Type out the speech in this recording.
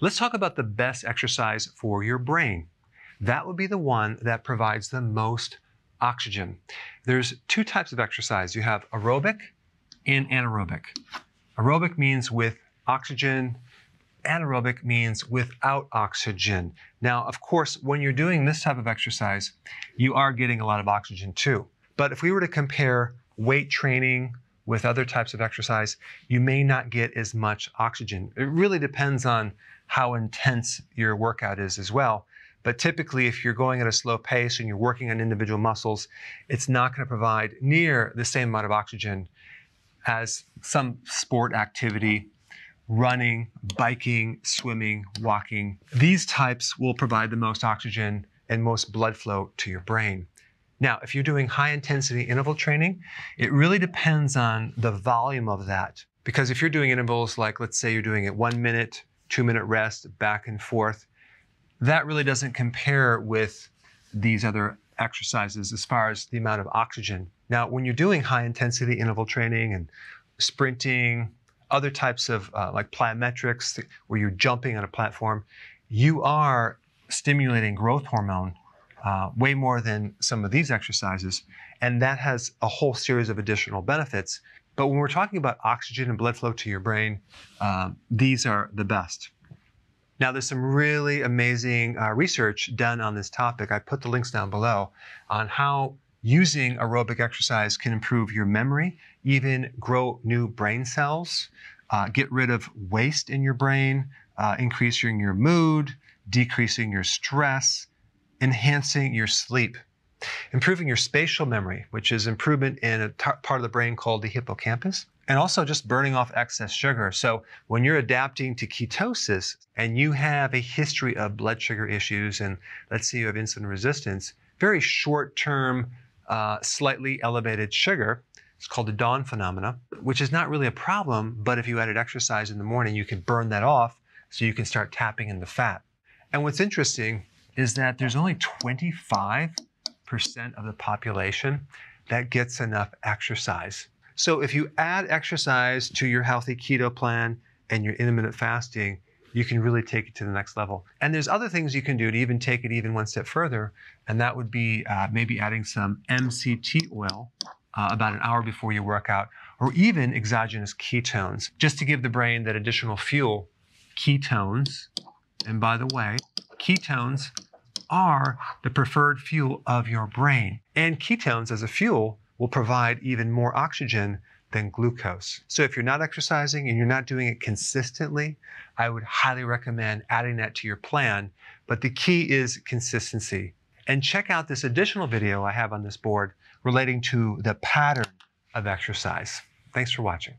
Let's talk about the best exercise for your brain. That would be the one that provides the most oxygen. There's two types of exercise. You have aerobic and anaerobic. Aerobic means with oxygen. Anaerobic means without oxygen. Now, of course, when you're doing this type of exercise, you are getting a lot of oxygen too. But if we were to compare weight training with other types of exercise, you may not get as much oxygen. It really depends on how intense your workout is as well. But typically, if you're going at a slow pace and you're working on individual muscles, it's not going to provide near the same amount of oxygen as some sport activity, running, biking, swimming, walking. These types will provide the most oxygen and most blood flow to your brain. Now, if you're doing high intensity interval training, it really depends on the volume of that. Because if you're doing intervals like, let's say you're doing it one minute, two minute rest, back and forth. That really doesn't compare with these other exercises as far as the amount of oxygen. Now, when you're doing high intensity interval training and sprinting, other types of uh, like plyometrics where you're jumping on a platform, you are stimulating growth hormone uh, way more than some of these exercises. And that has a whole series of additional benefits but when we're talking about oxygen and blood flow to your brain, um, these are the best. Now, there's some really amazing uh, research done on this topic. I put the links down below on how using aerobic exercise can improve your memory, even grow new brain cells, uh, get rid of waste in your brain, uh, increasing your mood, decreasing your stress, enhancing your sleep improving your spatial memory, which is improvement in a part of the brain called the hippocampus, and also just burning off excess sugar. So when you're adapting to ketosis and you have a history of blood sugar issues, and let's say you have insulin resistance, very short-term, uh, slightly elevated sugar it's called the dawn phenomena, which is not really a problem, but if you added exercise in the morning, you can burn that off so you can start tapping into fat. And what's interesting is that there's only 25 of the population that gets enough exercise. So if you add exercise to your healthy keto plan and your intermittent fasting, you can really take it to the next level. And there's other things you can do to even take it even one step further, and that would be uh, maybe adding some MCT oil uh, about an hour before your workout, or even exogenous ketones, just to give the brain that additional fuel. Ketones, and by the way, ketones are the preferred fuel of your brain. And ketones as a fuel will provide even more oxygen than glucose. So if you're not exercising and you're not doing it consistently, I would highly recommend adding that to your plan. But the key is consistency. And check out this additional video I have on this board relating to the pattern of exercise. Thanks for watching.